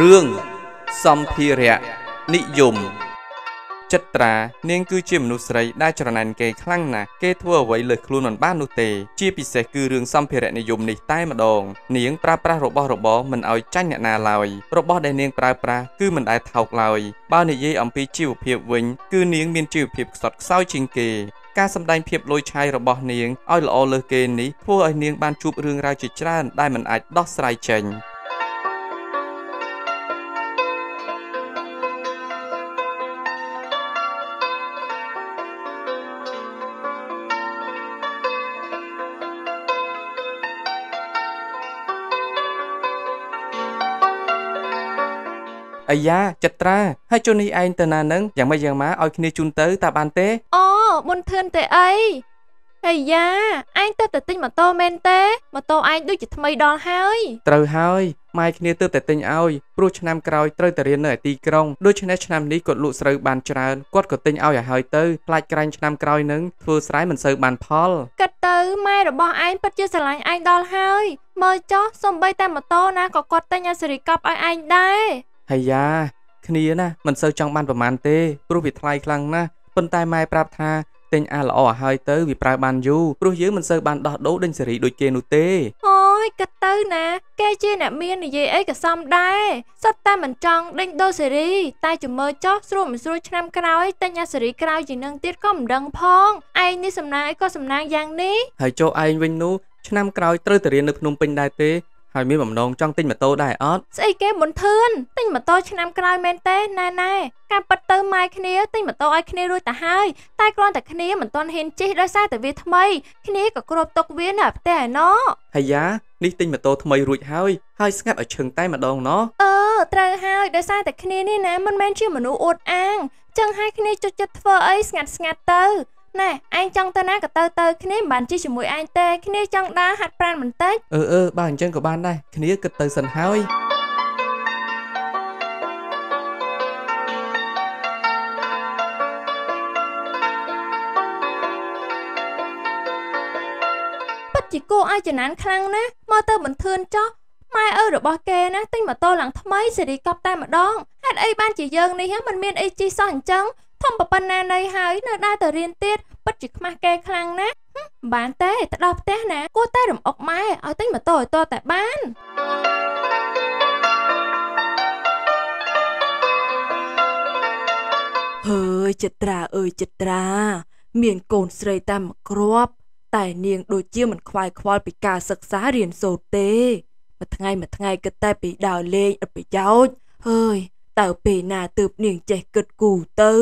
រឿងសម្ភារៈនិយមចិត្រានាងគឺជាមនុស្សស្រីដែលច្រណែនគេខ្លាំងណាស់គេ ធ្វើអ្វីលើសខ្លួនមិនបាននោះទេ ជាពិសេសគឺរឿងសម្ភារៈនិយមនេះតែម្ដងនាងប្រើប្រាស់របស់របរមិនឲ្យចាញ់អ្នកណាឡើយរបស់ដែលនាងប្រើប្រាស់គឺមិនដែលថោកឡើយបើនិយាយអំពីជីវភាពវិញ គឺនាងមានជីវភាពខ្សត់ខ្សោយជាងគេការសម្ដែងភាពលុយឆាយរបស់នាងឲ្យល្អលើសគេនេះធ្វើឲ្យនាង បានជួបរឿងរ៉ាវជាច្រើនដែលមិនអាចដោះស្រាយចេញអាយ៉ាចត្រាហើយជូននេះឯងទៅណានឹងយ៉ាងម៉េចយ៉ាងម៉ាឲ្យគ្នាជូនទៅតើបានទេ អូមុនធឿនទេអីអាយ៉ាឯងទៅតែទិញម៉ូតូមែនទេម៉ូតូឯងដូចជាថ្មីដល់ហើយត្រូវហើយម៉ែគ្នាទៅតែទិញឲ្យព្រោះឆ្នាំក្រោយត្រូវតែរៀននៅឯទីក្រុងដូច្នេះឆ្នាំនេះគាត់លក់ស្រូវបានច្រើនគាត់ក៏ទិញឲ្យឲ្យហើយទៅខ្លាចក្រែងឆ្នាំក្រោយនឹងធ្វើស្រែមិនសូវបានផលគិតទៅម៉ែរបស់ឯងពិតជាស្រឡាញ់ឯងដល់ហើយមើលចុះសំបីតែម៉ូតូណាក៏គាត់ទិញឲ្យសេរីកប់ឲ្យឯងដែរហើយយ៉ាគ្នាណាមិនសូវចង់បានប្រមាណទេព្រោះវាថ្លៃខ្លាំងណាស់ប៉ុន្តែម៉ែប្រាប់ថាទិញអាល្អឲ្យទៅវាប្រើបានយូរព្រោះយើងមិនសូវបានដោះដូរដេញសេរីដូចគេនោះទេអូយគិតទៅណា គេជាអ្នកមាននិយាយអីក៏សមដែរសិតតែមិនចង់ដេញដូរសេរីតែជំមើចោះស្រួលមិនស្រួលឆ្នាំក្រោយទិញអាសេរីក្រោយជាងនឹងទៀតក៏មិនដឹងផងឯងនេះសំណាងអីក៏សំណាងយ៉ាងនេះហើយចុះឯងវិញនោះឆ្នាំក្រោយត្រូវទៅរៀននៅភ្នំពេញដែរទេហើយមានបំណងចង់ទិញម៉ូតូដែរអត់ស្អីគេមុនធឿនទិញម៉ូតូឆ្នាំក្រោយមែនទេណែណែការប៉ັດទៅម៉ែគ្នាទិញម៉ូតូឲ្យគ្នារួចទៅហើយតែគ្រាន់តែគ្នាមិនទាន់ហ៊ានជិះដោយសារតែវាថ្មីគ្នាក៏គ្របទុកវានៅផ្ទះឯណោះហើយយ៉ានេះទិញម៉ូតូថ្មីរួចហើយហើយស្ងាត់ឲ្យឈឹងតែម្ដងណោះអឺត្រូវហើយដោយសារតែគ្នានេះណាមិនមែនជាមនុស្សអួតអាងចឹងហើយគ្នាចុចចិត្តធ្វើអីស្ងាត់ស្ងាត់ទៅណែឯងចង់ទៅណាក៏ទៅទៅគ្នាមិនបានជិះជាមួយឯងទេគ្នាចង់ដើរហាត់ប្រាណបន្តិចអឺអឺបាទអញ្ចឹងក៏បានដែរគ្នាគិតទៅសិនហើយប៉ាត់ជីគូឲ្យចំណានខ្លាំងណាស់មកទៅបន្ទឿនចោះម៉ែអើរបស់គេណាទិញម៉ូតូឡើងថ្មីសេរីកប់តែម្ដងហេតុអីបានជាយើងនេះមិនមានអីជិះសោះអញ្ចឹងធំប៉ុណ្ណានៃហើយនៅដើរទៅរៀនទៀតពិតជាខ្មាស់គេខ្លាំងណាស់បានទេទៅដល់ផ្ទះណាគួរតែរំអុកម៉ែឲ្យទិញម៉ូតូឲ្យតតែបានហើយចិត្រាអើយចិត្រា មានកូនស្រីតាមក្របតែនាងដូចជាមិនខ្វាយខ្វល់ពីការសិក្សារៀនសូត្រទេមួយថ្ងៃមួយថ្ងៃគិតតែពីដើរលេងអត់ប្រយោជន៍ហើយ tạo bề nà tợp niềng trẻ cực cù tớ.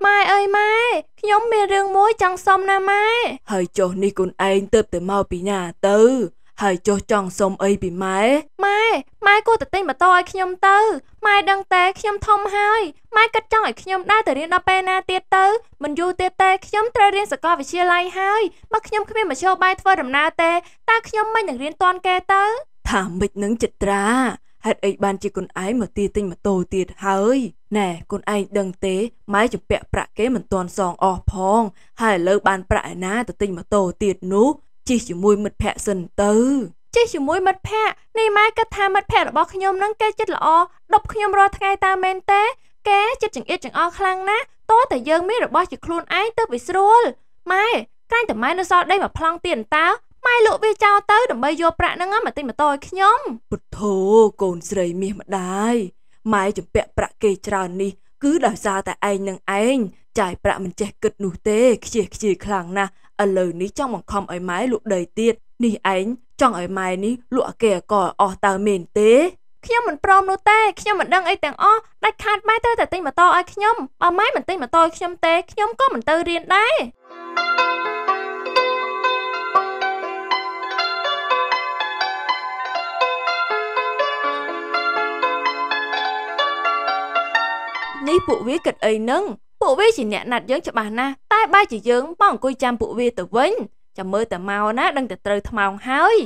Mai ơi Mai, nhóm mê rương muối chẳng xong nè Mai. Hơi chỗ ni con anh tợp tớ mau bì nà tớ. ហើយចុះចង់សុំអីពីម៉ែម៉ែម៉ែគួរតែទិញម៉ូតូឲ្យខ្ញុំទៅម៉ែដឹងតែខ្ញុំធំហើយម៉ែគិតចង់ឲ្យខ្ញុំដើរទៅរៀនដល់ពេលណាទៀតទៅមិនយូរទៀតទេខ្ញុំត្រូវរៀនសាកលវិទ្យាល័យហើយបើខ្ញុំគ្មានមធ្យោបាយធ្វើដំណើរទេតើខ្ញុំមិននឹងរៀនទាន់គេទៅថាមិននឹងចិត្រាហេតុអីបានជាគុណឯងមកទាទិញម៉ូតូទៀតហើយណែគុណឯងដឹងទេម៉ែជំពាក់ប្រាក់គេមិនទាន់សងអស់ផង ហើយឥឡូវបានប្រាក់ឯណាទៅទិញម៉ូតូទៀតនោះជិះជាមួយមិត្តភ័ក្តិសិនទៅជិះជាមួយមិត្តភ័ក្តិនេះម៉ែគិតថាមិត្តភ័ក្តិរបស់ខ្ញុំនឹងគេចិត្តល្អដប់ខ្ញុំរាល់ថ្ងៃតាមមែនទេគេចិត្តចង្អៀតចង្អល់ខ្លាំងណាស់តើតែយើងមានរបស់ជាខ្លួនឯងទៅវាស្រួលម៉ែក្រាញ់តែម៉ែនៅសល់ដីមួយប្លង់ទៀតតើម៉ែលក់វាចោលទៅដើម្បីយកប្រាក់ហ្នឹងមកទិញម៉ូតូឲ្យខ្ញុំពុទ្ធោកូនស្រីមាសម្ដាយម៉ែជំពាក់ប្រាក់គេច្រើននេះគឺដោយសារតែឯងនឹងឯងចាយប្រាក់មិនចេះគិតនោះទេ ខ្ជិះខ្ជិលខ្លាំងណាស់ឥឡូវនេះចង់បង្ខំឲ្យម៉ែលក់ដីទៀតនេះឯងចង់ឲ្យម៉ែនេះលក់អគេអកអស់តើមែនទេ ខ្ញុំមិនព្រមនោះទេខ្ញុំមិនដឹងអីទាំងអស់ដាច់ខាតម៉ែត្រូវតែទិញម៉ូតូឲ្យខ្ញុំបើម៉ែមិនទិញម៉ូតូឲ្យខ្ញុំទេខ្ញុំក៏មិនទៅរៀនដែរនេះពួកវាគិតអីនឹងពួកវាជាអ្នកណាត់យើងច្បាស់ណាស់តែបែរជាយើងមកអង្គុយចាំពួកវា ទៅវិញចាំមើលតែមកណាដឹងតែត្រូវថ្មោងហើយ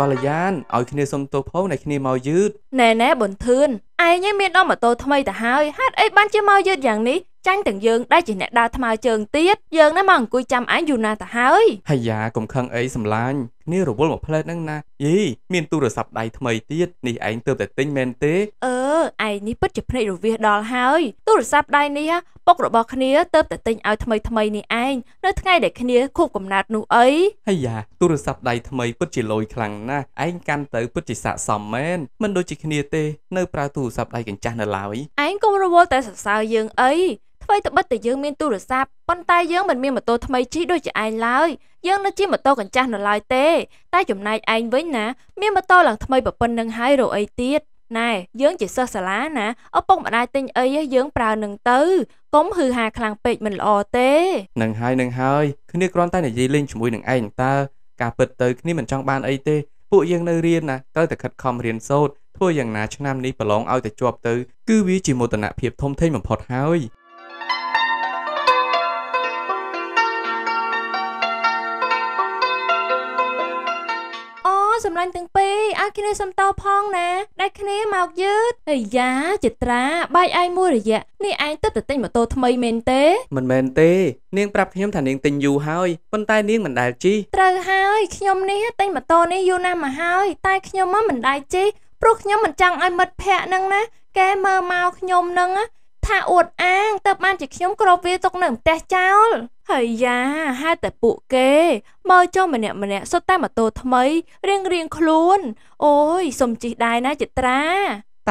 កល្យានឲ្យគ្នាសុំទោសផងដែលគ្នាមកយឺតណែណែប៊ុនធឿនឯងឯងមានដល់ម៉ូតូថ្មីទៅហើយហេតុអីបានជាមកយឺតយ៉ាងនេះចាញ់ទាំងយើងដែលជាអ្នកដើរថ្មើរជើងទៀតយើងណាមកអង្គុយចាំឯងយូរណាស់ទៅហើយហៃយ៉ាកុំខឹងអីសម្លាញ់គ្នារវល់មួយផ្លែតហ្នឹងណាយីមានទូរស័ព្ទដៃថ្មីទៀតនេះឯងទើបតែទិញមែនទេអឺឯងនេះពិតជាភ្នែករវាសដល់ហើយទូរស័ព្ទដៃនេះពុករបស់គ្នាទើបតែទិញឲ្យថ្មីថ្មីនេះឯងនៅថ្ងៃដែលគ្នាខូបកំណត់នោះអីហៃយ៉ាទូរស័ព្ទដៃថ្មីពិតជាលយខ្លាំងណាស់ឯងកាន់ទៅពិតជាស័កសមមែនមិនដូចជាគ្នាទេ នៅប្រើទូរស័ព្ទដៃកញ្ចាស់នៅឡើយឯងកុំរវល់តែសរសើរយើងអីអ្វីត្បិតតែយើងមានទូរស័ព្ទប៉ុន្តែយើងមិនមានម៉ូតូថ្មីជិះដូចជាឯងឡើយយើងនៅជិះម៉ូតូកញ្ចាស់នៅឡើយទេ តែចំណែកឯងវិញណា មានម៉ូតូឡើងថ្មីប្រពន្ធនឹងហើយរអីទៀតណែយើងជាសិស្សសាលាណាឪពុកម្ដាយទិញអីយើងប្រើនឹងទៅកុំហឺហាខ្លាំងពេកមិនល្អទេនឹងហើយនឹងហើយគ្នាគ្រាន់តែនិយាយលេងជាមួយនឹងឯងតើការពិតទៅគ្នាមិនចង់បានអីទេពួកយើងនៅរៀនណាត្រូវតែខិតខំរៀនសូត្រធ្វើយ៉ាងណាឆ្នាំនេះប្រឡងឲ្យទៅជាប់ទៅ គឺវាជាមោទនភាពធំធេងបំផុតហើយសម្លាញ់ទាំងពីរឲ្យគ្នាសំតោផងណាដាច់គ្នាមកយឺតអាយ៉ាចត្រាបាយឯងមួយរយៈនេះឯងទៅទៅទិញម៉ូតូថ្មីមែនទេ មិនមែនទេនាងប្រាប់ខ្ញុំថានាងទិញយូរហើយប៉ុន្តែនាងមិនដែលជិះត្រូវហើយខ្ញុំនេះទិញម៉ូតូនេះយូរណាស់មកហើយតែខ្ញុំមិនដែលជិះព្រោះខ្ញុំមិនចង់ឲ្យមិត្តភ័ក្ដិនឹងណាកែមើលមកខ្ញុំនឹងថាអួតអាងទៅបានជាខ្ញុំគ្របវាទុកនៅផ្ទះចោលហើយយ៉ាហេតុតែពួកគេ មើលចុះម្នាក់ម្នាក់សុទ្ធតែម៉ូតូថ្មីរៀងរៀងខ្លួនអូយសុំជិះដែរណាចិត្រា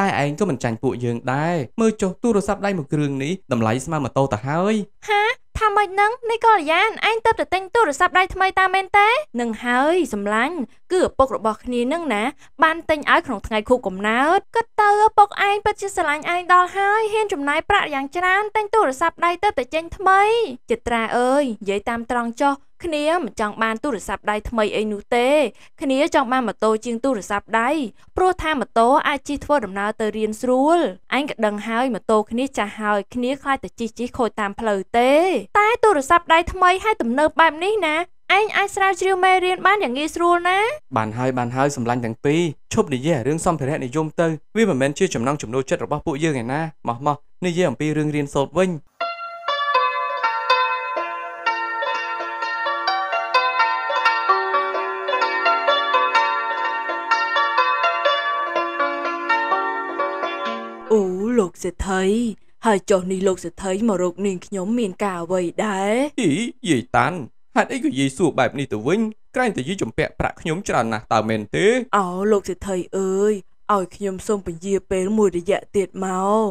តែឯងក៏មិនចាញ់ពួកយើងដែរមើលចុះទូរស័ព្ទដៃមួយគ្រឿងនេះតម្លៃស្មើម៉ូតូទៅហើយហាថាម៉េចនឹងនេះកល្យានឯងទៅទៅទិញទូរស័ព្ទដៃថ្មីតាមែនទេនឹងហើយសម្លាញ់គឺឪពុករបស់គ្នានឹងណាបានទិញឲ្យក្នុងថ្ងៃខួបកំណើតគាត់ទៅឪពុកឯងពិតជាស្រឡាញ់ឯងដល់ហើយហ៊ានចំណាយប្រាក់យ៉ាងច្រើនទិញទូរស័ព្ទដៃទៅទៅចេញថ្មីចិត្រាអើយនិយាយតាមត្រង់ចុះគ្នាមិនចង់បានទូរស័ព្ទដៃថ្មីអីនោះទេ គ្នាចង់បានម៉ូតូជាងទូរស័ព្ទដៃព្រោះថាម៉ូតូអាចជិះធ្វើដំណើរទៅរៀនស្រួលអញក៏ដឹងហើយម៉ូតូគ្នាចាស់ហើយគ្នាខ្លាចតែជិះជិះខូចតាមផ្លូវទេ តែទូរស័ព្ទដៃថ្មីហើយទំនើបបែបនេះណាឯងអាចស្រាវជ្រាវមេរៀនបានយ៉ាងងាយស្រួលណាបានហើយបានហើយសម្លាញ់ទាំងពីរឈប់និយាយរឿងសម្ភារៈនិយមទៅវាមិនមែនជាចំណងចំណូលចិត្តរបស់ពួកយើងឯណាម៉ោះម៉ោះនិយាយអំពីរឿងរៀនសូត្រវិញសេដ្ឋីហើយចុះនេះលោកសេដ្ឋីមករកនាងខ្ញុំមានការអ្វីដែរអីយាយតាន់ហេតុអីក៏យាយសួរបែបនេះទៅវិញក្រែងតែយាយចំពាក់ប្រាក់ខ្ញុំច្រើនណាស់តើមែនទេអូលោកសេដ្ឋីអើយឲ្យខ្ញុំសូមពញាពេលមួយរយៈទៀតមក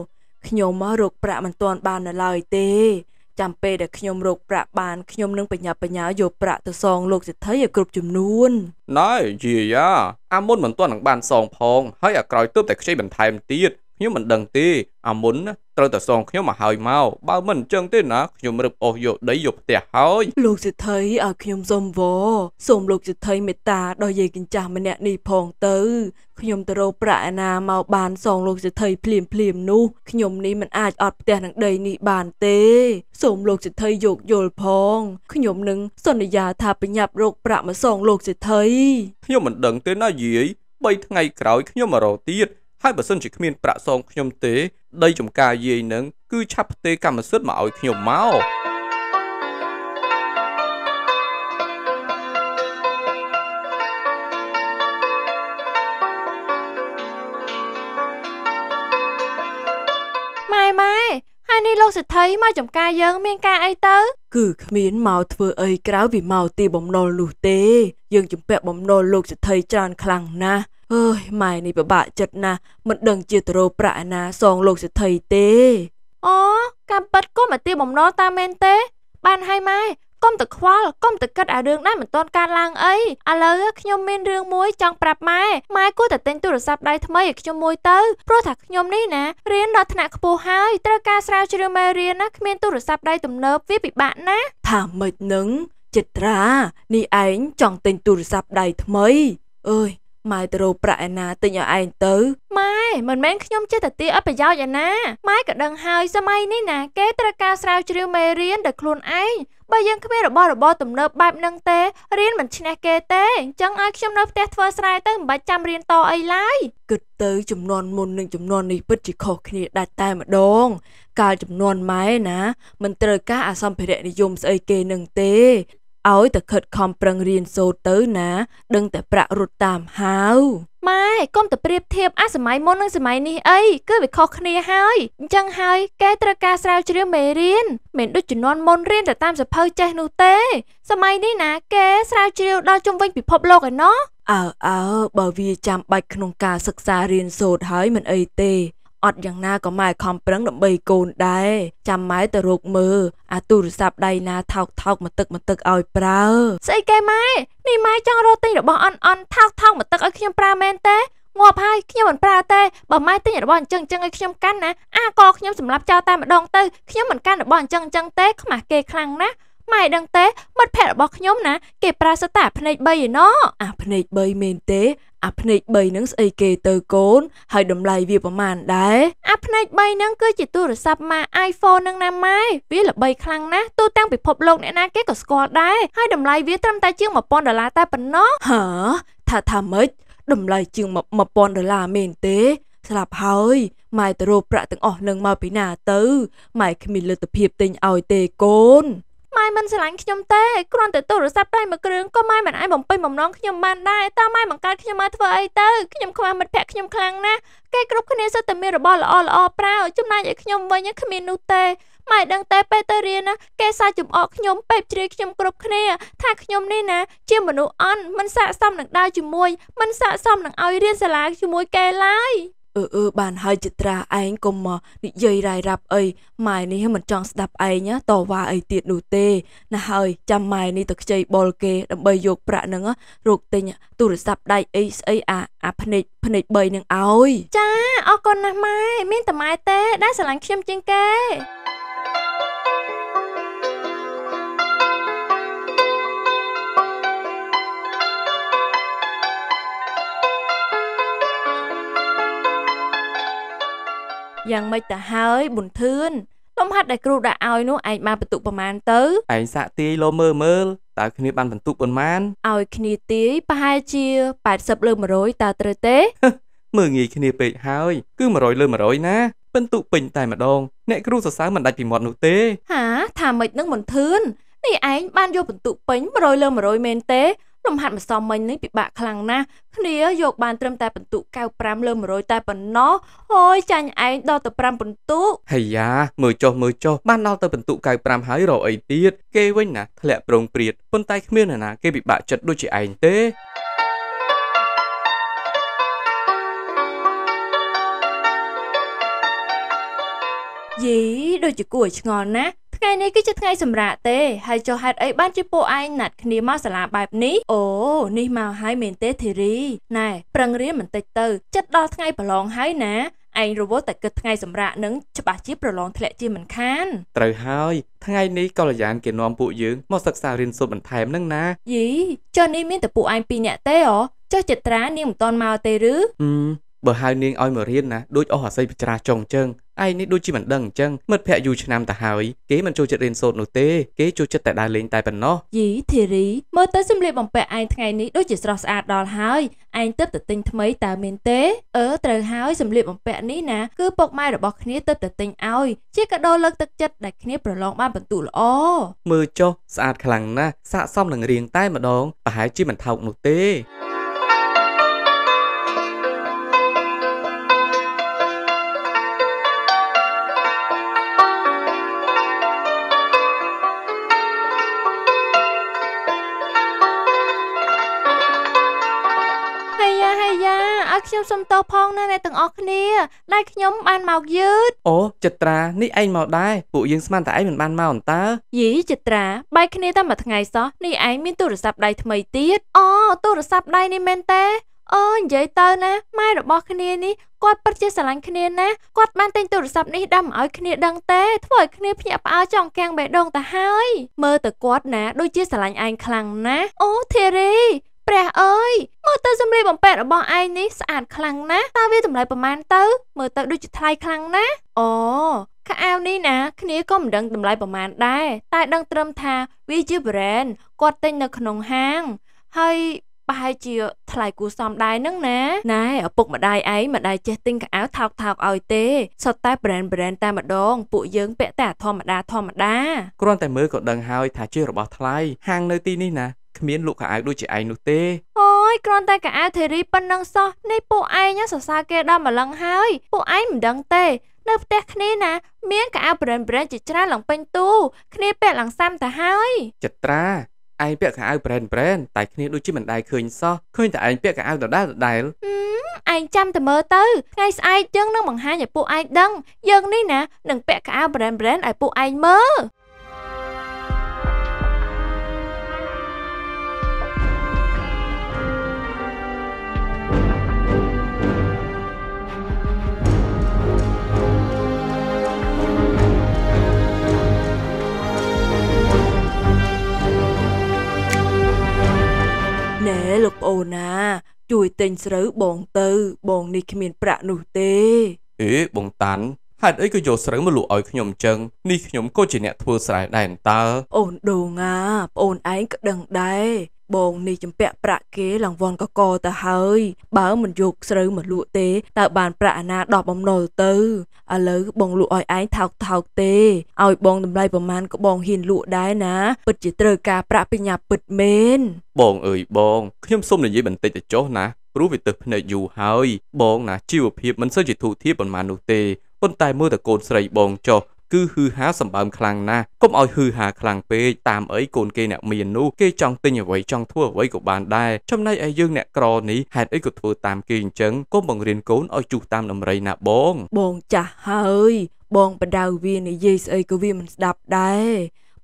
ខ្ញុំមករកប្រាក់មិនទាន់បាននៅឡើយទេចាំពេលដែលខ្ញុំរកប្រាក់បានខ្ញុំនឹងបញ្ញា បញ្ញាយកប្រាក់ទៅសងលោកសេដ្ឋីឲ្យគ្រប់ចំនួនណែជាយ៉ាអាមុនមិនទាន់នឹងបាន សងផងហើយអាក្រោយទើបតែខ្ចីបន្ថែមទៀតខ្ញុំមិនដឹងទេ អាមុនត្រូវតែសងខ្ញុំមកហើយមកបើមិនអញ្ចឹងទេណាខ្ញុំរឹបអូសយកដីយកផ្ទះហើយលោកសិទ្ធិឲ្យខ្ញុំសុំវសូមលោកសិទ្ធិមេត្តាដល់យាយកញ្ចាស់ម្នាក់នេះផងទៅខ្ញុំទៅរកប្រាក់ឯណាមកបានសងលោកសិទ្ធិភ្លាមភ្លាមនោះខ្ញុំនេះមិនអាចអត់ផ្ទះនឹងដីនេះបានទេ សូមលោកសិទ្ធិយកយល់ផងខ្ញុំនឹងសន្យាថាបញ្ញាប់រកប្រាក់មកសងលោកសិទ្ធិខ្ញុំមិនដឹងទេណាយាយ3ថ្ងៃក្រោយខ្ញុំមករកទៀតហើយបើសិនជាគ្មាន ប្រាក់សងខ្ញុំទេ ដីចំការយាយនឹងគឺឆាប់ផ្ទេរកម្មសិទ្ធិមកឲ្យខ្ញុំមកម៉ែម៉ែហើយនេះលោកសិទ្ធិមកចំការយើងមានការអីទៅ គឺគ្មានមកធ្វើអីក្រៅពីមកទីបំណុលនោះទេ យើងជំពាក់បំណុលលោកសិទ្ធិច្រើនខ្លាំងណាស់អើយម៉ែនេះពិបាកចិត្តណាស់មិនដឹងជាតរោប្រាក់ណាសងលោកសិទ្ធិទេអូការប៉ັດក៏មកទាបំណុលតាមែនទេ បានហើយម៉ែកុំទៅខ្វល់កុំទៅគិតអារឿងដែលមិនទាន់កើតឡើងអីឥឡូវខ្ញុំមានរឿងមួយចង់ប្រាប់ម៉ែម៉ែគួរតែទិញទូរស័ព្ទដៃថ្មីឲ្យខ្ញុំមួយទៅព្រោះថាខ្ញុំនេះណារៀនដល់ថ្នាក់ខ្ពស់ហើយត្រូវការស្រាវជ្រាវមេរៀនណាគ្មានទូរស័ព្ទដៃទំនើបវាពិបាកណាស់ថាម៉េចនឹងចិត្រានេះឯងចង់ទិញទូរស័ព្ទដៃថ្មីអើយម៉ែទៅរកប្រាក់ឯណាទិញឲ្យឯងទៅម៉ែមិនមែនខ្ញុំចេះតែទាឲ្យប្រយោជន៍ឯណាម៉ែក៏ដឹងហើយសម័យនេះណាគេត្រូវការស្រាវជ្រាវមេរៀនដោយខ្លួនឯងបើយើងគ្មានរបស់របរទំនើបបែបហ្នឹងទេរៀនមិនឈ្នះគេទេអញ្ចឹងឲ្យខ្ញុំនៅផ្ទះធ្វើស្រែទៅមិនបាច់ចាំរៀនតអីឡើយគិតទៅ ចំនួនមុននិងចំនួននេះពិតជាខុសគ្នាដាច់តែម្ដងកាលចំនួនម៉ែណាមិនត្រូវការអាសម្ភារៈនិយមស្អីគេនឹងទេឲ្យតែខិតខំប្រឹងរៀនសូត្រទៅណាដឹងតែប្រាក់រត់តាមហើវម៉ែកុំតែប្រៀបធៀបអាសម័យមុននិងសម័យនេះអីគឺវាខុសគ្នាហើយអញ្ចឹងហើយគេត្រូវការស្រាវជ្រាវមេរៀនមិនដូចជំនាន់មុនរៀនតែតាមសភៅចេះនោះទេ សម័យនេះណាគេស្រាវជ្រាវដល់ជុំវិញពិភពលោកឯណោះអើអើបើវាចាំបាច់ក្នុងការសិក្សារៀនសូត្រហើយមិនអីទេអត់យ៉ាងណាក៏ម៉ែខំប្រឹងដើម្បីកូនដែរចាំម៉ែទៅរកមើលអាទូរស័ព្ទដៃណាថោកថោកមកទឹកមកទឹកឲ្យប្រើស្អីគេម៉ែនេះម៉ែចង់រត់ទិញរបស់អន់អន់ថោកថោកមកទឹកឲ្យខ្ញុំប្រើមែនទេងាប់ហើយខ្ញុំមិនប្រើទេបើម៉ែទិញរបស់អញ្ចឹងអញ្ចឹងឲ្យខ្ញុំកាន់ណាអាក៏ខ្ញុំសម្រាប់ចោលតែម្ដងទៅខ្ញុំមិនកាន់របស់អញ្ចឹងអញ្ចឹងទេខ្មាស់គេខ្លាំងណាស់ម៉ែដឹងទេមិត្តភក្តិរបស់ខ្ញុំណា គេប្រើសតាភ្នែក3ឯណោះអាភ្នែក3មែនទេអាភ្នែក3ហ្នឹងស្អីគេទៅកូន ហើយតម្លៃវាប្រមាណដែរអាភ្នែក3ហ្នឹងគឺជាទូរស័ព្ទម៉ា iPhone ហ្នឹងណាម៉ែវាល្បីខ្លាំងណាស់ទូទាំងពិភពលោកអ្នកណាគេក៏ស្គាល់ដែរហើយតម្លៃវាត្រឹមតែជាង1000ដុល្លារតែប៉ុណ្ណោះហាថាថាម៉េចតម្លៃជាង1000ដុល្លារមែនទេស្លាប់ហើយម៉ែទៅរកប្រាក់ទាំងអស់នឹងមកពីណាទៅម៉ែគ្មានលទ្ធភាពទិញឲ្យទេកូនម៉ែមិនស្រឡាញ់ខ្ញុំទេគ្រាន់តែទូរស័ព្ទតែមួយគ្រឿងក៏ម៉ែមិនអាចបំពេញបំណងខ្ញុំបានដែរតើម៉ែបង្កើតខ្ញុំមកធ្វើអីទៅខ្ញុំខ្វះមិត្តភក្តិខ្ញុំខ្លាំងណាស់គេគ្រប់គ្នាសុទ្ធតែមានរបស់ល្អល្អប្រើចំណែកឲ្យខ្ញុំវិញគ្មាននោះទេម៉ែដឹងតែពេលទៅរៀនណាគេសាចំអកខ្ញុំពេបជ្រាយខ្ញុំគ្រប់គ្នាថាខ្ញុំនេះណាជាមនុស្សអន់ មិនស័ក្តិសមនឹងដើរជាមួយមិនស័ក្តិសមនឹងឲ្យរៀនសាលាជាមួយគេឡើយអឺអឺបានហើយចិត្រាឯងកុំមកនិយាយរាយរាប់អីម៉ែនេះមិនចង់ស្ដាប់ឯងតវ៉ាអីទៀតនោះទេណាហើយចាំម៉ែនេះទៅខ្ចីបុលគេដើម្បីយកប្រាក់នឹងរកទិញទូរស័ព្ទដៃអីស្អីអាអាភ្នែកភ្នែក3នឹងឲ្យ ចាអរគុណណាស់ម៉ែមានតែម៉ែទេដែលស្រឡាញ់ខ្ញុំជាងគេយ៉ាងម៉េចទៅហើយប៊ុនធឿនលំហាត់ដែលគ្រូដាក់ឲ្យនោះឯងបានបន្ទុកប្រមាណទៅឯងសាក់ទាយលោមើលមើលតើគ្នាបានបន្ទុកប៉ុន្មានឲ្យគ្នាទាយប្រហែលជា80លើ100តើត្រូវទេ មើលងាយគ្នាពេកហើយ គឺ100លើ100ណា បន្ទុកពេញតែម្ដង អ្នកគ្រូសរសើរមិនដាច់ពីមាត់នោះទេហាថាម៉េចនឹងមិនធឿននេះឯងបានយកបន្ទុកពេញ100លើ100មែនទេលំហាត់ម្សិលមិញនេះពិបាកខ្លាំងណាស់គ្នាយកបានត្រឹមតែពិន្ទុ95លើ100តែប៉ុណ្ណោះអូយចាញ់ឯងដល់ទៅ5ពិន្ទុហីយ៉ាមើលចុះមើលចុះបានដល់ទៅពិន្ទុ95ហើយរកអីទៀតគេវិញណាធ្លាក់ប្រងព្រាតប៉ុន្តែគ្មាននរណាគេពិបាកចិត្តដូចជាឯងទេយីដូចជាគួរឲ្យឆ្ងល់ណាស់ថ្ងៃនេះគឺជាថ្ងៃសម្រាកទេហើយចុះហេតុអីបានជាពួកឯងណាត់គ្នាមកសាលាបែបនេះអូនេះមកហើយមែនទេធីរីណែប្រឹងរៀនបន្តិចទៅ ចិត្តដល់ថ្ងៃប្រឡងហើយណាឯងរវល់តែគិតថ្ងៃសម្រាកនឹងច្បាស់ជាប្រឡងធ្លាក់ជាមិនខាន ត្រូវហើយថ្ងៃនេះកល្យានគេនាំពួកយើងមកសិក្សារៀនសូត្របន្ថែមនឹងណាយីចុះនេះមានតែពួកឯងពីរនាក់ទេអូចុះចិត្រានាងមិនតន់មកទេឬបើហៅនាងឲ្យមករៀនណាដូចអស់អាស័យបច្រាចុងអញ្ចឹងឯនេះដូចជាមិនដឹងអញ្ចឹងមិត្តភ័ក្តិយូរឆ្នាំទៅហើយ គេមិនចូលចិត្តរៀនសូត្រនោះទេគេចូលចិត្តតែដើរលេងតែប៉ុណ្ណោះយីធីរីមើលទៅសម្លៀកបំពាក់ឯងថ្ងៃនេះដូចជាស្រស់ស្អាតដល់ហើយឯងទៅទៅទិញថ្មីតើមានទេអឺត្រូវហើយសម្លៀកបំពាក់នេះណាគឺពុកម៉ែរបស់គ្នាទៅទៅទិញឲ្យជាកាដូលើកទឹកចិត្តដែលគ្នាប្រឡងបានបន្ទូល្អមើលចុះស្អាតខ្លាំងណាស់ស័កសមនឹងរាងតែម្ដងប្រហែលជាមិនថោកនោះទេឲ្យខ្ញុំសុំទោសផងណាអ្នកទាំងអស់គ្នាដែលខ្ញុំបានមកយឺតអូចិត្រានេះឯងមកដែរពួកយើងស្មានតែឯងមិនបានមកអន្តើយីចិត្រាបែកគ្នាតែមួយថ្ងៃសោះនេះឯងមានទូរស័ព្ទដៃថ្មីទៀតអូទូរស័ព្ទដៃនេះមែនទេ អូនិយាយទៅណាម៉ែរបស់គ្នានេះគាត់ពិតជាស្រឡាញ់គ្នាណាគាត់បានទិញទូរស័ព្ទនេះដើម្បីឲ្យគ្នាដឹងទេធ្វើឲ្យគ្នាភ្ញាក់ផ្អើលចង់កាំងបេះដូងទៅហើយមើលទៅគាត់ណាដូចជាស្រឡាញ់ឯងខ្លាំងណាស់អូធីរីព្រះអើយមើលទៅសម្លៀកបំពាក់របស់ឯងនេះស្អាតខ្លាំងណាស់តើវាតម្លៃប្រមាណទៅ មើលទៅដូចជាថ្លៃខ្លាំងណាស់អូខោអាវនេះណាគ្នាក៏មិនដឹងតម្លៃប្រមាណដែរតែដឹងត្រឹមថាវាជា brand គាត់ទិញនៅក្នុងហាងហើយប្រហែលជាថ្លៃគួសមដែរនឹងណាណែឪពុកម្ដាយឯងមិនដែរចេះទិញខោអាវថោកថោកឲ្យទេសុទ្ធតែ brand brand តែម្ដងពួកយើងពាក់តែធម្មតាធម្មតាគ្រាន់តែមើលក៏ដឹងហើយថាជារបស់ថ្លៃហាងនៅទីនេះណាគ្មានលក់កៅអៅដូចជាឯងនោះទេអូយគ្រាន់តែកៅអៅធីរីប៉ុណ្ណឹងសោះនេះពួកឯងសរសើរគេដល់ម្លឹងហើយពួកឯងមិនដឹងទេ នៅផ្ទះគ្នាណាមានកៅអៅប្រេនប្រេនជាច្រើនឡើងពេញទូគ្នាពាក់ឡើងសាំទៅហើយចត្រាឯងពាក់កៅអៅប្រេនប្រេនតែគ្នាដូចជាមិនដែលឃើញសោះឃើញតែឯងពាក់កៅអៅដដែលដដែលឯងចាំតែមើលទៅថ្ងៃស្អែកយើងនឹងបង្ហាញឲ្យពួកឯងដឹងយើងនេះណានឹងពាក់កៅអៅប្រេនប្រេនឲ្យពួកឯងមើលណែលោកប្អូនណា ជួយទិញស្រូវបងទៅបងនេះគ្មាន ប្រាក់នោះទេអេបងតាន់ហេតុអីក៏យកស្រូវមកលក់ឲ្យខ្ញុំអញ្ចឹងនេះខ្ញុំក៏ជាអ្នកធ្វើស្រែដែរតើអូនដូងាប្អូនឯងក៏ដឹងដែរបងនេះចម្ពាក់ប្រាក់គេរង្វាន់កកទៅហើយ បើ មិនយកស្រូវមកលក់ទេតើបានប្រាក់អាណាដល់បំណុលទៅឥឡូវបងលក់ឲ្យឯងថោកថោកទេឲ្យបងតម្លៃប្រមាណក៏បងហ៊ានលក់ដែរណា ពិតជាត្រូវការប្រាក់បញ្ញាពិតមែនបងអើយបង ខ្ញុំសុំនិយាយបន្តិចទៅចុះណាព្រោះវាទឹកភ្នែកយូរហើយ បង ណាជីវភាពមិនសូវជាធូរធារប៉ុន្មាននោះទេប៉ុន្តែមើលតែកូនស្រីបងចុះគឺហឺហាសម្បើមខ្លាំងណាស់កុំឲ្យហឺហាខ្លាំងពេកតាមអីកូនគេអ្នកមាននោះគេចង់ទិញអ្វីចង់ធ្វើអ្វីក៏បានដែរចំណែកឯយើងអ្នកក្រនេះហេតុអីក៏ធ្វើតាមគេអញ្ចឹងកុំបង្រៀនកូនឲ្យជុះតាមដំរីណាបងបងចាស់ហើយ បងបដៅវានិយាយស្អីក៏វាមិនស្ដាប់ដែរ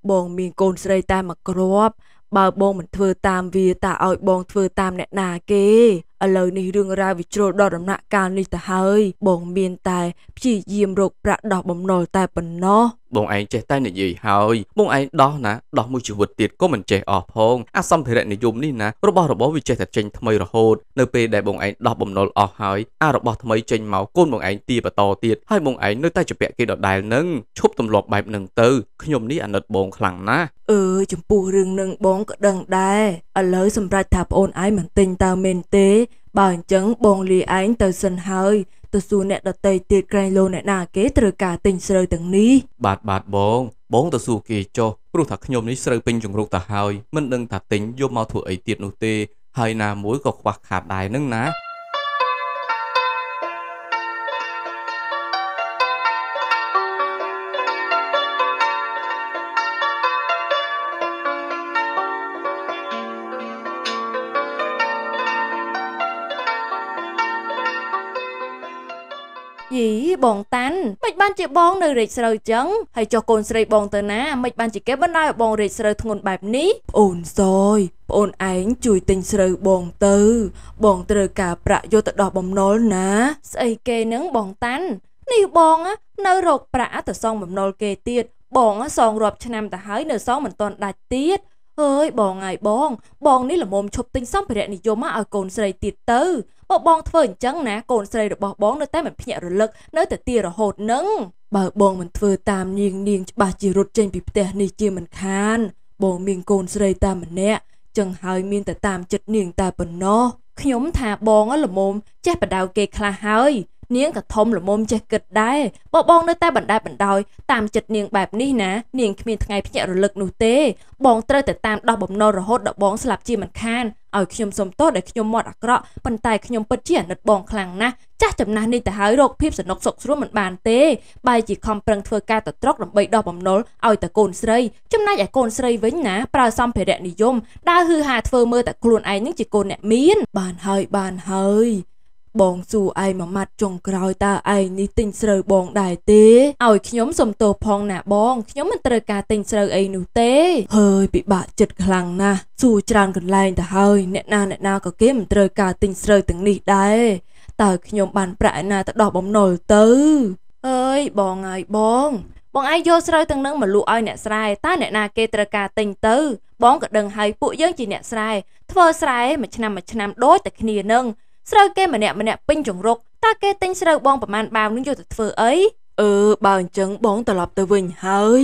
បងមានកូនស្រីតែមួយគ្រាប់ បើបងមិនធ្វើតាមវាតាឲ្យបងធ្វើតាមអ្នកណាគេឥឡូវនេះរឿងរ៉ាវវិជ្រុលដល់ដំណាក់កាលនេះទៅហើយ បងមានតែព្យាយាមរកប្រាក់ដោះបំណុលតែប៉ុណ្ណោះបងឯងចេះតែនិយាយហើយ បងឯងដោះណាដោះមួយជីវិតទៀតក៏មិនចេះអស់ផងអសម្ភារៈនិយមនេះណារបស់របរវាចេះតែចេញថ្មីរហូតនៅពេលដែលបងឯងដោះបំណុលអស់ហើយអារបស់ថ្មីចេញមកកូនបងឯងទាបន្តទៀតហើយបងឯងនៅតែជាពាក់គេដដែលនឹងឈប់ទម្លាប់បែបនឹងទៅខ្ញុំនេះអាណិតបងខ្លាំងណាស់អឺចំពោះរឿងនឹងបងក៏ដឹងដែរឥឡូវសម្រាប់ថាប្អូនឯងមិនទិញតើមែនទេបើអញ្ចឹងបងលីឯងទៅសិនហើយ ទៅសួរអ្នកដតីទៀតក្រែងលោអ្នកណាគេត្រូវការទិញស្រូវទាំងនេះបាទបាទបង បងទៅសួរគេចុះព្រោះថាខ្ញុំនេះស្រូវពេញជង្រុកទៅហើយ មិនដឹងថាទិញយកមកធ្វើអីទៀតនោះទេហើយណាមួយក៏ខ្វះខាតដែរនឹងណាបងតាន់មិនបានជាបងនៅរែកស្រូវចឹងហើយចុះកូនស្រីបងទៅណាមិនបានជាគេបណ្ដោយឲ្យបងរែកស្រូវធ្ងន់បែបនេះប្អូនសយប្អូនឯងជួយទិញស្រូវបងទៅបងត្រូវការប្រាក់យកទៅដោះបំណុលណាស្អីគេនឹងបងតាន់នេះបងនៅរកប្រាក់ទៅសងបំណុលគេទៀតបងសងរាប់ឆ្នាំទៅហើយនៅសងមិនទាន់ដាច់ទៀតអើយបងអាយបងបងនេះល្មមឈប់ទិញសម្ភារៈនិយមមកឲ្យកូនស្រីទៀតទៅបើបងធ្វើអញ្ចឹងណាកូនស្រីរបស់បងនៅតែមិនភ្ញាក់រលឹកនៅតែទារហូតនឹងបើបងមិនធ្វើតាមនាងនាងច្បាស់ជារត់ចេញពីផ្ទះនេះជាមិនខាន បងមានកូនស្រីតាមម្នាក់ចឹងហើយមានតែតាមចិត្តនាងតែប៉ុណ្ណោះខ្ញុំថាបងល្មមចេះបដៅគេខ្លះហើយនាងក៏ធំល្មមចេះគិតដែរបបងនៅតែបណ្ដែតបណ្ដោយតាមចិត្តនាងបែបនេះណានាងគ្មានថ្ងៃភ្ញាក់រលឹកនោះទេ បងត្រូវតែតាមដោះបំណុលរហូតដល់បងស្លាប់ជាមិនខានឲ្យខ្ញុំសុំទោសដែលខ្ញុំមាត់អាក្រក់ប៉ុន្តែខ្ញុំពិតជាអាណិតបងខ្លាំងណាស់ចាស់ចំណាស់នេះទៅហើយរោគភាពសំណុកសុខស្រួលមិនបានទេបែរជាខំប្រឹងធ្វើការតត្រុកដើម្បីដោះបំណុលឲ្យតែកូនស្រី ចំណែកឯកូនស្រីវិញណាប្រើសម្ភារៈនិយម ដើរហឺហាធ្វើមើលតែខ្លួនឯងនឹងជាកូនអ្នកមាន បានហើយបានហើយបងសួរឯងមួយម៉ាត់ចុងក្រោយតើឯងនេះទិញស្រូវបងដែរទេឲ្យខ្ញុំសុំទោសផងណាបងខ្ញុំមិនត្រូវការទិញស្រូវអីនោះទេហើយពិបាកចិត្តខ្លាំងណាស់សួរច្រើនកន្លែងទៅហើយអ្នកណាអ្នកណាក៏គេមិនត្រូវការទិញស្រូវទាំងនេះដែរតើខ្ញុំបានប្រាក់ណាទៅដោះបំណុលទៅអើយបងហើយបងបងឯងយកស្រូវទាំងនឹងមកលក់ឲ្យអ្នកស្រែតើអ្នកណាគេត្រូវការទិញទៅបងក៏ដឹងហើយពួកយើងជាអ្នកស្រែធ្វើស្រែមួយឆ្នាំមួយឆ្នាំដូចតែគ្នានឹងស្រូវគេម្នាក់ម្នាក់ពេញជង្រុកតើគេទិញស្រូវបងប្រមាណបាវនឹងយកទៅធ្វើអីអឺបើអញ្ចឹងបងត្រឡប់ទៅវិញហើយ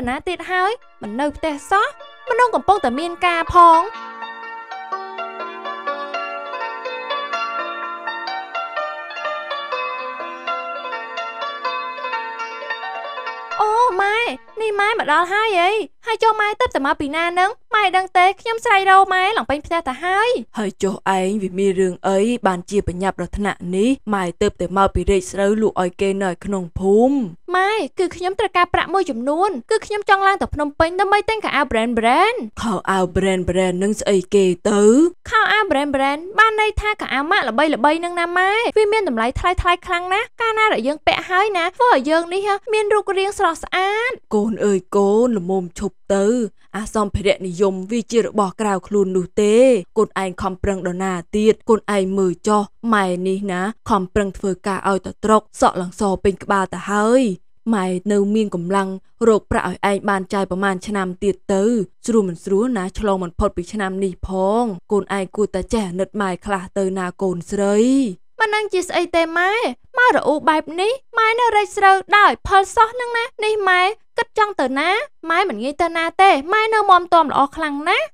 តនាទៀតហើយមិននៅផ្ទះសោះមនុស្សកំពុងតែមាន ការផងអូម៉ែនេះម៉ែមកដល់ហើយអីហើយចុះម៉ែទៅតែមកពីណានឹងម៉ែដឹងទេខ្ញុំស្រ័យរោម៉ែឡើងពេញផ្ទះទៅហើយ ហើយចុះឯងវាមានរឿងអីបានជាបញ្ញាប់រថ្នាក់នេះម៉ែទៅតែមកពីរេកស្រូវលក់ឲ្យគេនៅក្នុងភូមិម៉ែគឺខ្ញុំត្រូវការប្រាក់មួយចំនួនគឺខ្ញុំចង់ឡើងទៅភ្នំពេញដើម្បីទិញខោអាវ brand brand ខោអាវ brand brand នឹងស្អីគេទៅខោអាវ brand brand បានន័យថាខោអាវម៉ាក់ល្បីល្បីនឹងណាម៉ែវាមានតម្លៃថ្លៃថ្លៃខ្លាំងណាស់កាលណាដែលយើងពាក់ហើយណាធ្វើឲ្យយើងនេះមានរូបរាងស្រស់ស្អាតកូនអើយកូនល្មមឈប់ទៅអាសម្ភារៈនិយមវាជារបស់ក្រៅខ្លួននោះទេកូនឯងខំប្រឹងដល់ណាទៀតកូនឯងមើលចោះម៉ែនេះណាខំប្រឹងធ្វើការឲ្យតត្រុកសក់លងសពេញក្បាលទៅហើយម៉ែនៅមានកម្លាំងរកប្រាក់ឲ្យឯងបានចាយប្រមាណឆ្នាំទៀតទៅ ស្រួលមិនស្រួលណាឆ្លងមិនផុតពីឆ្នាំនេះផងកូនឯងគួរតែចេះអាណិតម៉ែខ្លះទៅណាកូនស្រីមិននឹងជាស្អីទេម៉ែម៉ែរអ៊ូបែបនេះម៉ែនៅរែកស្រូវដោយផលសោះនឹងណានេះម៉ែគិតចង់ទៅណាម៉ែមិនងាយទៅណាទេម៉ែនៅមមទាំល្អខ្លាំងណាស់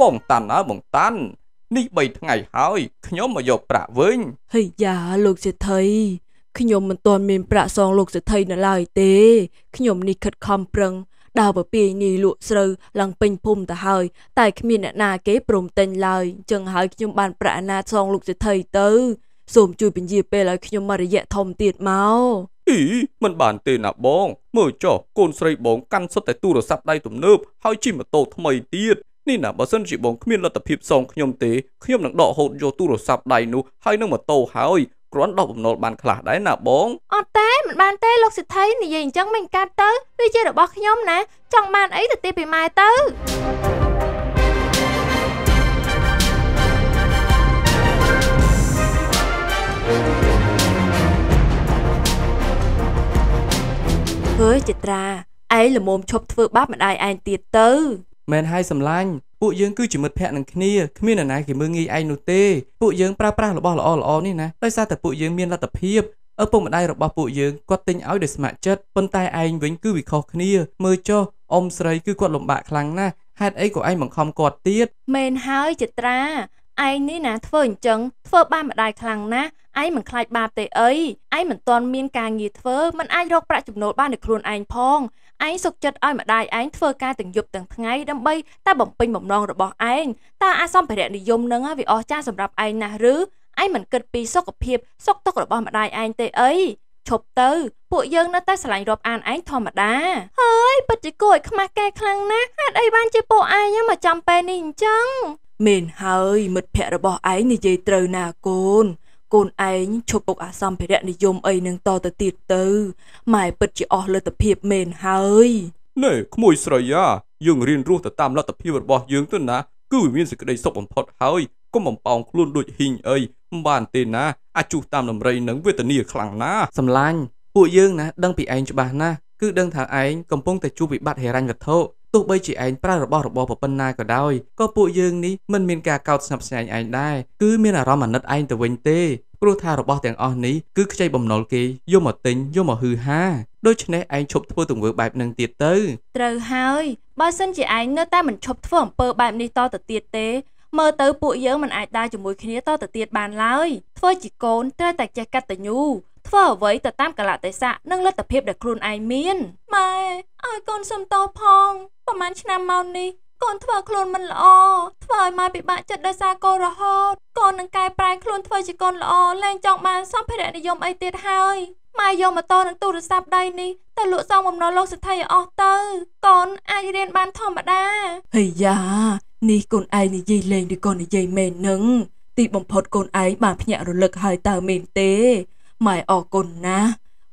ពងតាន់អើបងតាន់នេះ3ថ្ងៃហើយខ្ញុំមកយកប្រាក់វិញហីយ៉ាលោកសេដ្ឋីខ្ញុំមិនទាន់មានប្រាក់សងលោកសេដ្ឋីនៅឡើយទេខ្ញុំនេះខិតខំប្រឹងដើរពពាយនេះលក់ស្រូវឡើងពេញភូមិទៅហើយតែគ្មានអ្នកណាគេព្រមទិញឡើយចឹងហើយខ្ញុំបានប្រាក់អាណាតសងលោកសេដ្ឋីទៅ សូមជួយពន្យាពេលឲ្យខ្ញុំមករយៈធំទៀតមកអីមិនបានទេណាបងមើលចុះកូនស្រីបងកាន់សុទ្ធតែទូរស័ព្ទដៃទំនើបហើយជិះម៉ូតូថ្មីទៀតនេះណាបើសិនជាបងគ្មានលទ្ធភាពសងខ្ញុំទេ ខ្ញុំនឹងដកហូតយកទូរស័ព្ទដៃនោះហើយនឹងម៉ូតូហើយគ្រាន់ដោះបំណុលបានខ្លះដែរណាបងអត់ទេមិនបានទេលោកសិទ្ធិនិយាយអញ្ចឹងមិនកាត់ទៅវាជារបស់ខ្ញុំណាចង់បានអីទៅទីពីម៉ែទៅអើយចិត្រាឯងល្មមឈប់ធ្វើបាបម្ដាយឯងទៀតទៅមែនហើយសម្លាញ់ពួកយើងគឺជាមិត្តភក្តិនឹងគ្នាគ្មាននរណាគេមើងងាយឯងនោះទេពួកយើងប្រើប្រាស់របស់ល្អល្អនេះណាដោយសារតែពួកយើងមានលទ្ធភាពឪពុកម្ដាយរបស់ពួកយើងគាត់ទិញឲ្យដោយស្ម័គ្រចិត្តប៉ុន្តែឯងវិញគឺវាខុសគ្នាមើលចុះអ៊ំស្រីគឺគាត់លំបាកខ្លាំងណាស់ហេតុអីក៏ឯងបង្ខំគាត់ទៀតមែនហើយចត្រាឯងនេះណាធ្វើអញ្ចឹងធ្វើបានម្ដាយខ្លាំងណាស់ឯងមិនខ្លាចបាបទេអីឯងមិនទាន់មានការងារធ្វើមិនអាចរកប្រាក់ចំណូលបានដោយខ្លួនឯងផងឯងសុខចិត្តឲ្យម្ដាយឯងធ្វើការទាំងយប់ទាំងថ្ងៃដើម្បីតែបំពេញបំណងរបស់ឯងតើអាសម្ភារៈនិយមនឹងវាអស្ចារ្យសម្រាប់ឯងណាស់ឬឯងមិនគិតពីសុខភាពសុខទុក្ខរបស់ម្ដាយឯងទេអីឈប់ទៅពួកយើងនៅតែឆ្លាញ់រាប់អានឯងធម្មតាហើយពិតជាគួរឲ្យខ្មាស់កែខ្លាំងណាស់ហេតុអីបានជាពួកឯងមកចំពេលនេះអញ្ចឹងមែនហើយមិត្តភក្តិរបស់ឯងនិយាយត្រូវណាកូនកូនឯងឈប់ពុកអាសម្ភារៈនិយមអីនឹងតទៅទៀតទៅម៉ែពិតជាអស់លទ្ធភាពមែនហើយណែក្មួយស្រីយ៉ាយើងរៀនរស់ទៅតាមលទ្ធភាពរបស់យើងទៅណា គឺវាមានសេចក្តីសុខបំផុតហើយកុំបំប៉ោងខ្លួនដូចហ៊ីងអីមិនបានទេណាអាចជុះតាមដំរីនឹងវេទនាខ្លាំងណាសំឡាញ់ពួកយើងណាដឹងពីឯងច្បាស់ណាគឺដឹងថាឯងកំពុងតែជួបវិបត្តិហិរញ្ញវត្ថុទោះបីជាឯងប្រើរបស់របរប៉ុណ្ណាក៏ដោយក៏ពួកយើងនេះមិនមានការកោតស្ញប់ស្ញែងឯងដែរគឺមានអារម្មណ៍អាណិតឯងទៅវិញទេព្រោះថារបស់ទាំងអស់នេះគឺខ្ចីបំណុលគេយកមកទិញយកមកហឺហាដូច្នេះឯងឈប់ធ្វើទង្វើបែបនឹងទៀតទៅត្រូវហើយបើសិនជាឯងនៅតែមិនឈប់ធ្វើអំពើបែបនេះតទៅទៀតទេ មើលទៅពួកយើងមិនអាចដើរជាមួយគ្នាតទៅទៀតបានឡើយធ្វើជាកូនត្រូវតែចេះកតញ្ញូធ្វើអ្វីទៅតាមកលៈទេសៈនិងលទ្ធភាពដែលខ្លួនឯងមានម៉ែឲ្យកូនសំតោផងប្រហែលឆ្នាំមកនេះកូនធ្វើខ្លួនមិនល្អធ្វើឲ្យម៉ែពិបាកចិត្តដោយសារកូនរហូតកូននឹងកែប្រែខ្លួនធ្វើជាកូនល្អលែងចង់បានសម្ភារៈនិយមអីទៀតហើយម៉ែយកម៉ូតូនិងទូរស័ព្ទដៃនេះទៅលក់សងបំណុលលោកសិទ្ធិអស់ទៅកូនអាចរៀនបានធម្មតាហីយ៉ានេះកូនឯងនិយាយលេងឬកូននិយាយមែននឹងទីបំផុតកូនឯងបានភ្ញាក់រលឹកហើយតើមែនទេម៉ែអរគុណណាស់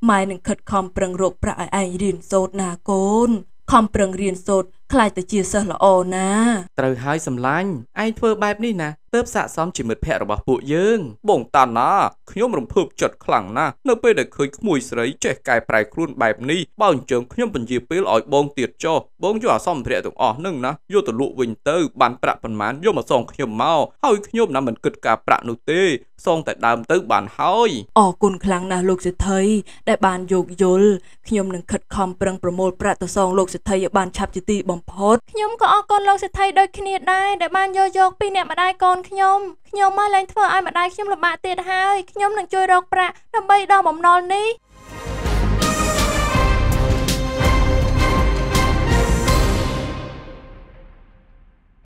ម៉ែនឹងខិតខំប្រឹងរកប្រាក់ឲ្យឯងរៀនសូត្រណាកូនខំប្រឹងរៀនសូត្រខ្លាចតែជាសិស្សល្អណាត្រូវហើយសម្លាញ់ឯងធ្វើបែបនេះណាទើបស័កសមជាមិត្តភក្តិរបស់ពួកយើងបងតាណាខ្ញុំរំភើបចិត្តខ្លាំងណាស់នៅពេលដែលឃើញក្មួយស្រី ចេះកែប្រែខ្លួនបែបនេះបើអញ្ចឹងខ្ញុំពន្យាពេលឲ្យបងទៀតចុះបងយកអាសម្ភារៈទាំងអស់នឹងណាយកទៅលក់វិញទៅ បានប្រាក់ប៉ុន្មានយកមកសងខ្ញុំមកហើយខ្ញុំណាមិនគិតការប្រាក់នោះទេសងតែដើមទៅបានហើយអរគុណខ្លាំងណាស់លោកសិទ្ធិដែលបានយោគយល់ខ្ញុំនឹងខិតខំប្រឹងប្រមូលប្រាក់ទៅសងលោកសិទ្ធិឲ្យបានឆាប់ជាទីបំបំផុតខ្ញុំក៏អរគុណលោកសេដ្ឋីដូចគ្នាដែរដែលបានយកយកពីអ្នកម្ដាយកូនខ្ញុំខ្ញុំមកឡើងធ្វើឲ្យម្ដាយខ្ញុំលំបាកទៀតហើយខ្ញុំនឹងជួយរកប្រាក់ដើម្បីដល់បំណុលនេះ